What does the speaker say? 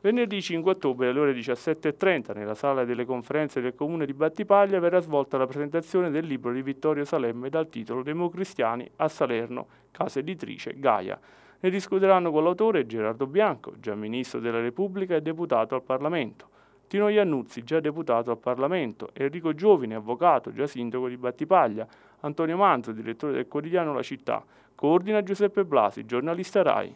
Venerdì 5 ottobre alle ore 17.30 nella sala delle conferenze del comune di Battipaglia verrà svolta la presentazione del libro di Vittorio Salemme dal titolo Democristiani a Salerno, casa editrice Gaia. Ne discuteranno con l'autore Gerardo Bianco, già ministro della Repubblica e deputato al Parlamento, Tino Iannuzzi, già deputato al Parlamento, Enrico Giovine, avvocato, già sindaco di Battipaglia, Antonio Manzo, direttore del quotidiano La Città, coordina Giuseppe Blasi, giornalista RAI.